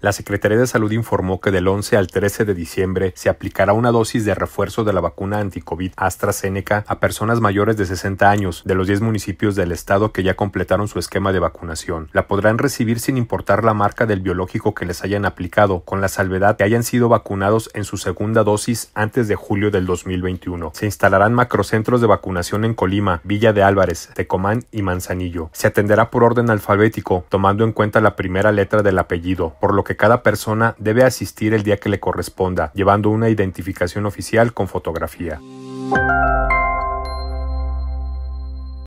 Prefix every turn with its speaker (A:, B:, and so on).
A: La Secretaría de Salud informó que del 11 al 13 de diciembre se aplicará una dosis de refuerzo de la vacuna anticovid AstraZeneca a personas mayores de 60 años de los 10 municipios del estado que ya completaron su esquema de vacunación. La podrán recibir sin importar la marca del biológico que les hayan aplicado, con la salvedad que hayan sido vacunados en su segunda dosis antes de julio del 2021. Se instalarán macrocentros de vacunación en Colima, Villa de Álvarez, Tecomán y Manzanillo. Se atenderá por orden alfabético, tomando en cuenta la primera letra del apellido, por lo que cada persona debe asistir el día que le corresponda, llevando una identificación oficial con fotografía.